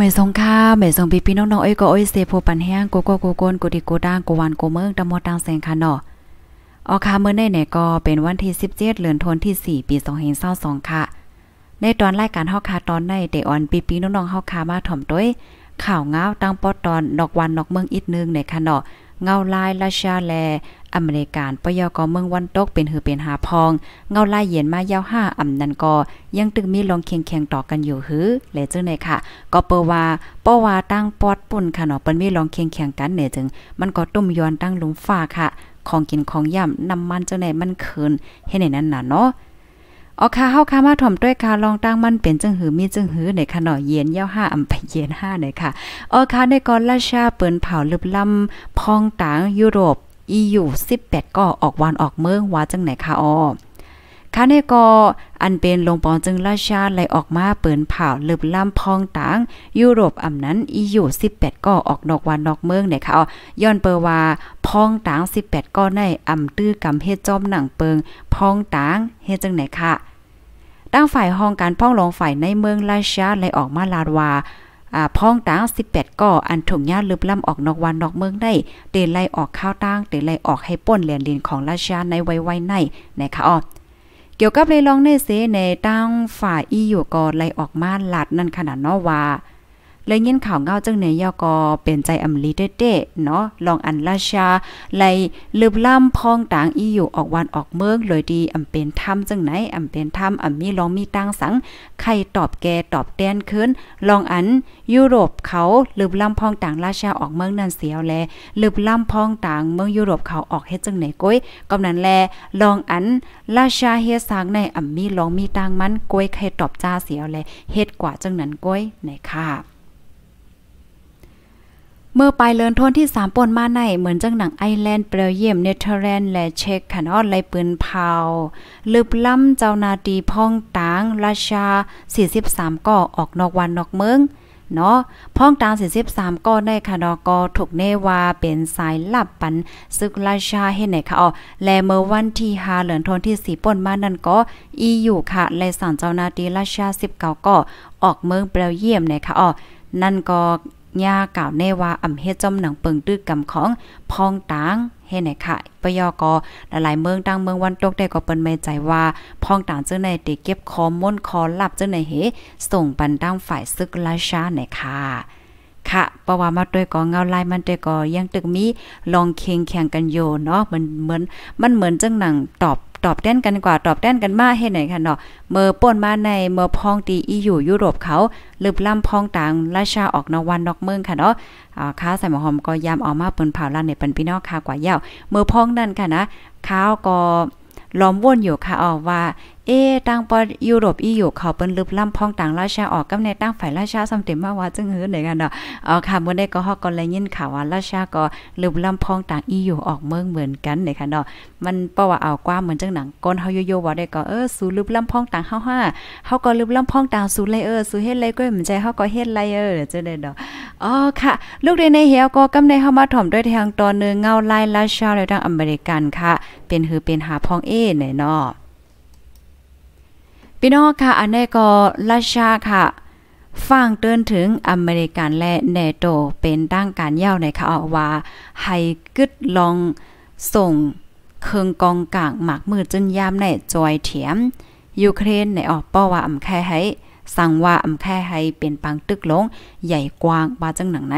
เมยสงค่ะเมยสงพี่พี่น้องๆเอ้ยก็เอ้ยเซโพปันแห้งโกโก้โกโกนกูดิกูด่างกูวันกูเมืองตะมอตังแสงค่ะเนาะออค่ะเมื่อในเนี่ยก็เป็นวันที่17เดือนธันวาคมปี2522ค่ะ ในตอนรายการเฮาค่ะตอนในเดออนปี่พีน้องๆเฮาค่ะมาถ่อมด้วยข่าวเงาตั้งปอตอน นอกวันนอกเมืองอีกนึงในค่ะเนาะเงาลายราชาแลอเมริกันปยกเมืองวันตกเป็นหือเป็นหาพอง เงาลายเย็นมายาวห้าอำนันกอยังตึกมีลองเคียงเคียงต่อกันอยู่หือและจึงในค่ะ ก็เปว่าเปว่าตั้งปอดปุ่นค่ะเนาะเปิ้นมีลองเคียงเคียงกันเนี่ยจึง มันก็ตุ้มย้อนตั้งลุมฟ้าค่ะ ของกินของย่ำน้ำมันจังไหนมันคืนเฮ็ดในนั่นน่ะเนาะอ๋อค่ะเฮาค่ะมาถ่อมด้วยค่ะลองตั้งมันเป็นจึงหือมีจึงหือในค่ะนาเย็นยาวห้าอำไปเย็นห้าในค่ะอ๋อค่ะในกอนราชาเปิ้นเผาลึบล่ำพองตางยุโรปอียู18 ก็ออกวานออกเมืองว่าจังไหนคะออคันเนกออันเป็นลงปองจึงราชาไหลออกมาเปินผ่าลึบล่าพองต่างยุโรปอำนั้นอียู18 ก็ออกนอกวานนอกเมืองเนี่ยค่ะย้อนเปอว่าพองต่าง 18 ก็ในอำตื้อกำเฮ็ดจอมหนังเปิง พองต่างเฮ็ดจังไหนคะตั้งฝ่ายห้องการพ้องลงฝ่ายในเมืองราชาไหลออกมาลาดว่าอ่าพ้องตาง18 ก่ออันถุงญาลึบล่ำออกนอกวันนอกเมืองได้ เตไล่ออกข้าวตั้งเตไล่ออกให้ป่นเหรียญดินของราชาในไว้ๆใน นะคะออเกี่ยวกับเลยลองในเสในตั้งฝ่ายอีอยู่ก่อนไล่ออกมาหลัดนั่นขนาดนาว่าเลยยินข่าวเงาจังไหนยอก็เป็นใจอำลีเด้ๆเนาะ ลองอันราชา ไลลืบล่ำพองต่างอีอยู่ออกวันออกเมือง เลยดีอำเป็นธรรมจังไหนอำเป็นธรรมอำมีลองมีตั้งสัง ใครตอบแกตอบแดนขึ้น ลองอันยุโรปเขาลืบล่ำพองต่างราชาออกเมืองนั่นเสียวแลลืบล่ำพองต่างเมืองยุโรปเขาออกเฮ็ดจังไหนก้อยกำนั้นแลลองอันราชาเฮ็ดสังในอำมีลองมีตั้งมัน ก้อยใครตอบจ้าเสียวแลเฮ็ดกว่าจังนั้นก้อยไหนค่ะเมื่อไปเลินทนที่สามปนมาในเหมือน จังหนังไอแลนด์เบลเยียมเนเธอร์แลนด์และเช็กค่นอดไรปืนเผาลึบล้ำเจ้านาดีพ่องตางราชา 43ก่อออกนอกวันนอกเมือง เนาะพ่องตาง 43ก่อในคานอกอถูกเนว่าเป็นสายลับ ปันซึก ราชาเฮ็ดไหน คะอ๋อและเมื่อวันที่5เหลือนทนที่ 4ป่นมานั่นก็อีอยู่ค่ะและสารเจ้านาตีราชา19ก่ออกเมืองเบลเยียมนะคะอ๋อนั่นก็ญาก่าวแน่ว่าอ่ำเฮ็ดจอมหนังเปิงตื้อกำของพองตางเฮ็ดไหนค่ะปยอกหลายๆเมืองตั้งเมืองวันตกได้ก็เปิ้นไม่ใจว่าพองตางจังในติเก็บคอม้นคอหลับจังในเฮส่งปันตั้งฝ่ายซึกราชาไหนค่ะ ค่ะเพราะว่ามาด้วยก็เงาลายมันด้วยก็ยังตึกมีลองเคียงแข่งกันโยเนาะมันเหมือนมันเหมือนจังหนังตอบตอบแด้นกันกว่าตอบแด้นกันมาเฮ็ดไหนค่ะเนาะเมื่อป่นมาในเมื่อพองตีอีอยู่ยุโรปเขาลืบล่ำพองต่างราชาออกนวันนอกเมืองค่ะเนาะอ่าค้าใส่หมอหอมก็ยามออกมาเปิ้นเผาลานในปันพี่น้องค่ะกว่าเยาว เมื่อพองนั่นค่ะนะข้าวก็ล้อมวนอยู่ค่ะออกว่าเอตั้งปอยุโรปอีอยู่เขาเปิ้นลึบล้ำพองต่างราชาออกกับในตั้งฝ่ายราชาสมเด็มมาว่าจึงหือไหนกันเนาะ๋อค่ะเมื่อได้ก็ฮอกก็เลยยินข่าวว่า ราชาก็ลึบล้ำพองต่างอีอยู่ออกเมืองเหมือนกันไหนค่ะเนาะมันเปราะว่าเอากว้าเหมือนจังหนังก้นเฮาโยโยว่าได้ก็เออสู้ลึบล้ำพองต่างเฮาห้าเฮาก็ลึบล้ำพองต่างสู้เลยเออสู้เฮ็ดเลยก็เหมือนใจเฮาก็เฮ็ดเลยเออจะได้เนาะอ๋อค่ะลูกเรียนในเฮียวก็กำใดเข้ามาถ่อมด้วยทางตอนเนือเงาไล่ลาชาในทางอเมริกันค่ะ เป็นหือเป็นหาพองเอ๋หน่อยเนาะ พี่น้องค่ะอันนี้ก็ลาชาค่ะ ฟังเตือนถึงอเมริกันและเนโตเป็นตั้งการเย่าในค่ะว่าให้กึดลองส่งเครื่องกองกลางหมากมือจนยาม ในจอยเถียมยูเครนในออกป้อว่าอำแค่ให้สั่งว่าอำแค่ให้เป็นปังตึกลงใหญ่กว้างบาจังหนังไหน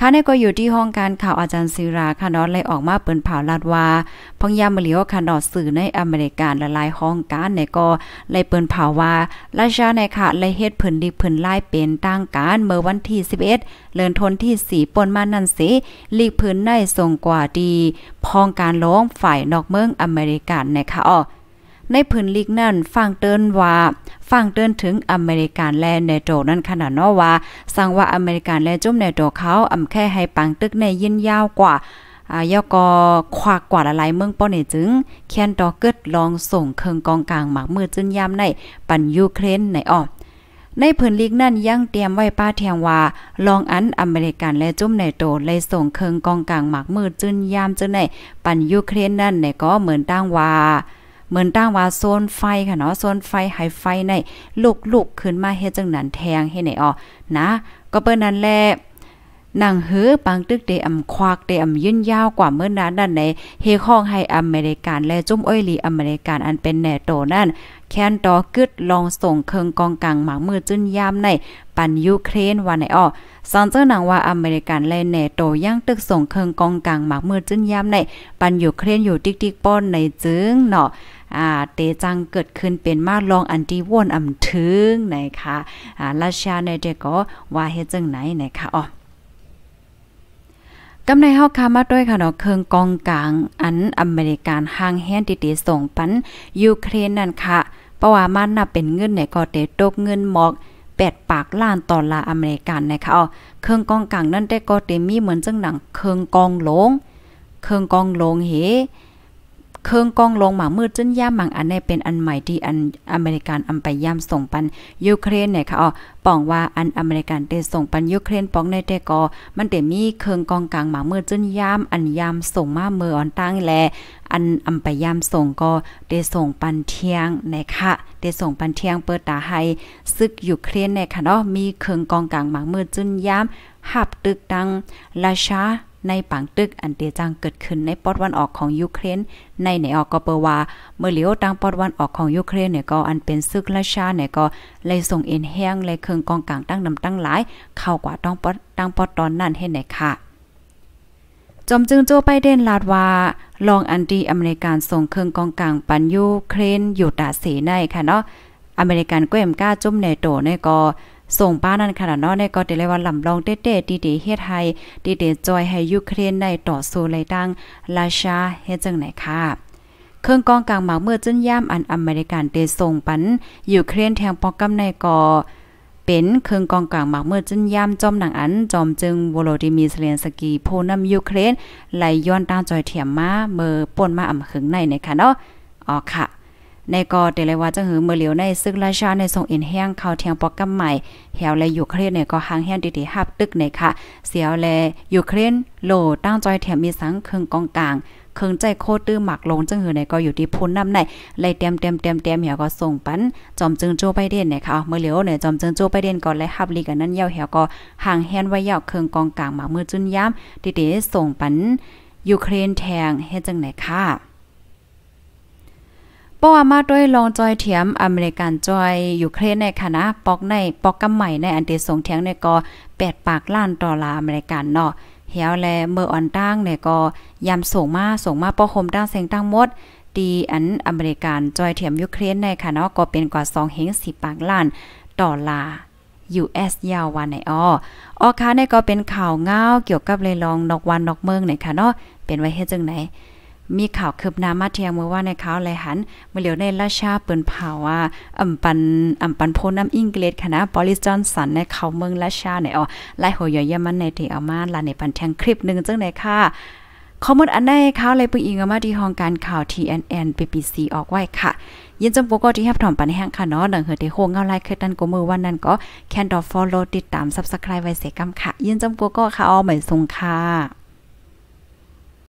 ค่ะนี่ก็อยู่ที่ห้องการข่าวอาจารย์ศิราค่ะนอดเลยออกมาเปิ้นเผาลาดว่า พงยามาเหลียวค่ะนอดสื่อในอเมริกาละลายห้องการในก็ เลยเปิ้นเผาว่า ราชาในค่ะเลยเฮ็ดเพิ่นดิเพิ่นไล่เป็นตั้งการเมื่อวันที่11เลือนทนที่4ปนมานั่นสิลีกพืนในส่งกว่าดีพองการล้งฝ่ายนอกเมืองอเมริกันนค่ะอ๋อในพื้นลีกนั่นฟังเตือนว่า ฟังเตือนถึงอเมริกันและเนโตนั่นขนาดนอว่าสังว่าอเมริกันและจุ่มเนโตเขาอำแค่ให้ปังตึกในยินยาวกว่าอ่ายอกอควักกว่าละลายเมืองป้อนี่จึงเคียนตอเกิดลองส่งเครื่องกองกลางหมักมือจึนยามใน ปันยูเครนในอ้อในพื้นลีกนั่นยังเตรียมไว้ป้าเทียงว่าลองอันอเมริกันและจุ่มในโตเลยส่งเครื่องกองกลางหมักมือจึนยามจึงในปันยูเครนนั่นในก็เหมือนตั้งว่าเหมือนตั้งว่าโซนไฟค่ะเนาะโซนไฟหายไฟในลุกลกขึ้นมาเฮ็ดจังนั้นแทงให้ไหนอ๋อนะ ก็เปิ้นนั้นและนางเฮือปังตึกเดอำควักเดอำยืนยาวกว่าเมื่อนานนั่นในเฮข้องให้อเมริกันและจุ้มอ้อยลีอเมริกันอันเป็นแหน่โตนั่น แค้นตอกึดลองส่งเครื่องกองกลางหมางมือจึ้นยามในปันยูเครนวันไหนอ้อซันเจอหนังว่าอเมริกันและแหน่โตย่างตึกส่งเครื่องกองกลางหมางมือจึ้นยามในปันยูเครนอยู่ติ๊กๆป้อนในจึงเนาะอ่าเตจังเกิดขึ้นเป็นมาลองอันตีวนอำถึงไหนคะอ่าราชาในเดก็ว่าเฮ็ดจังไหนนะคะอ๋อกำในเฮาคามาด้วยค่ะเนาะเครื่องกองกลางอันอเมริกันห่างแฮนติติส่งปันยูเครนนั่นค่ะเพราะว่ามันน่ะเป็นเงินใน่ก็เตตกเงินหมอก8ปากล้านตอลลาอเมริกันนะคะเอาเครื่องกองกลางนั่นได้ก็เตมีเหมือนจังหนังเครื่องกองหลง เครื่องกองหลงเฮเครื่องกล้องลงหมามืดจนย่ามหมังอันในเป็นอันใหม่ที่ อันอเมริกันอำไปย่ามส่งปันยูเครนเนี่ยค่ะอ๋อป้องว่าอันอเมริกันได้ส่งปันยูเครนป้องในแต่ก็มันแตมีเครื่องกองกลางหมามืดจนย่าม อันย่ามส่งมาเมื่อออนตั้งแลอันอำไปย่ามส่งก็ด้ส่งปันเที่ยงนะคะได้ส่งปันเที่ยงเปิดตาให้ซึกยูเครนเนี่ยค่ะเนาะมีเครื่องกองกลางหมามืดจนย่ามหับตึกดังราชาในปังตึกอันเตียจังเกิดขึ้นในปอดวันออกของยูเครนในไหนออกก็เปว่าเมื่อเหลียวตั้งปอดวันออกของยูเครนเนี่ยก็อันเป็นซึกและชาเนี่ยก็เลยส่งเอ็นแห้งเลยเครื่องกองกลางตั้งนำตั้งหลายเข้ากว่าต้องปอดตั้งปอดตอนนั้นเห็นไหนค่ะจอมจึงโจไปเดนลาดว่าลองอันดีอเมริกันส่งเครื่องกองกลางปันยูเครนอยู่ตาสีในค่ะเนาะอเมริกันก็เอ็มก้าจุ่มในโตเนี่ยก็ส่งป้านั่นขนาดเนาะในก็เตเลวันลำลองเต้ๆดีเดเฮ็ดให้ดีเดจอยให้ยูเครนในต่อสู้ไล่ตั้งราชาเฮ็ดจังไหนค่ะ เครื่องกองกลางหมาเมื่อจึ้นย่ามอันอเมริกันเตส่งปันยูเครนแทงปอกกำในกอเป็นเครื่องกองกลางหมากเมื่อจึ้นย่ามจอมหนังอันจอมจึงโวโลดิมีเซเลนสกีโพนำยูเครนไหลย้อนตามจอยเถียมมาเมื่อป่นมาอ่ำขึงในในค่ะเนาะอ๋อค่ะในกอเดเลยว่าจะงหือเมื่อเหลียวในซึก ราชา ในทรงอินแห้งเขาเทียงปอกกำใหม่เหวและยูเครนในก็หาง แห้งดีีหับ ตึกในค่ะ เสียวแลยูเครนโลตั้งจอยแถม มี สังเครื่องกองกลางเครื่องใจโคตรตื้อหมักลง จึงหือในก็อยู่ที่พุ่นน้ำในเลยเต็มเต็มเต็มเต็มเหี่ยวก็ส่งปันจอมจึงโจไปเด่นเนี่ยค่ะ เมื่อเหลียวเนี่ยจอมจึงโจไปเด่นก่อนละหับลีกันนั้นเหี่ยวเหี่ยวก็หางแ้งไว้ยาวเครื่องกองกลางหมามือจุนย้ำดีีส่งปันยูเครนแทงเฮ็ดจังไหนค่ะป้อมาด้วยลองจอยเถียมอเมริกันจอยอยู่เครนในคณะ ปอกในปอกกำใหม่ในอันเดสงเถียงในก็8ปากล้านดอลลาร์อเมริกันเนาะเหียวแลเมื่ออ่อนตั้งในก็ยามส่ง มาส่งมาป้อคมตั้งเสงตั้งหมดดีอันอเมริกันจอยเถียมยูเครนในคณะก็เป็นกว่า2เฮง10ปากล้านดอลลาร์ US ยาววันไนอ้ออค้าในก็เป็นข่าวง้าวเกี่ยวกับเลยลองนอกวันนอกเมืองไหนค่ะเนาะเป็นไว้เฮ็ดจังไหนมีข่าวคืบหน้ามาเทียงเมื่อว่าในข่าวไรลหันเมื่อเหลียวในราชาเปิ่นเผาว่า อำปันอำปันโพน้ำอังกฤษคณะบริจอนสันในเขาเมืองราชาในอ๋อไล่หัวย่อยยามันในที่เอามาลาในปันแทงคลิปนึงจังไนค่ะข้อมูลอันใดข่าวอะไรปึงอิงมาที่ห้องการข่าว TNN PPC ออกไว้ค่ะ ยินจมโปก็ที่แฮบถอมปันแห้งค่ะเนาะดังเฮอเดโฮงเงาไลค์คือตันกูมือวันนั้นก็แคนดอฟฟอลโลติดตามซับสไคร b ์ไว้เสกำค่ะ ยินจมโปก็ค่ะเอาใหม่ส่งค่ะ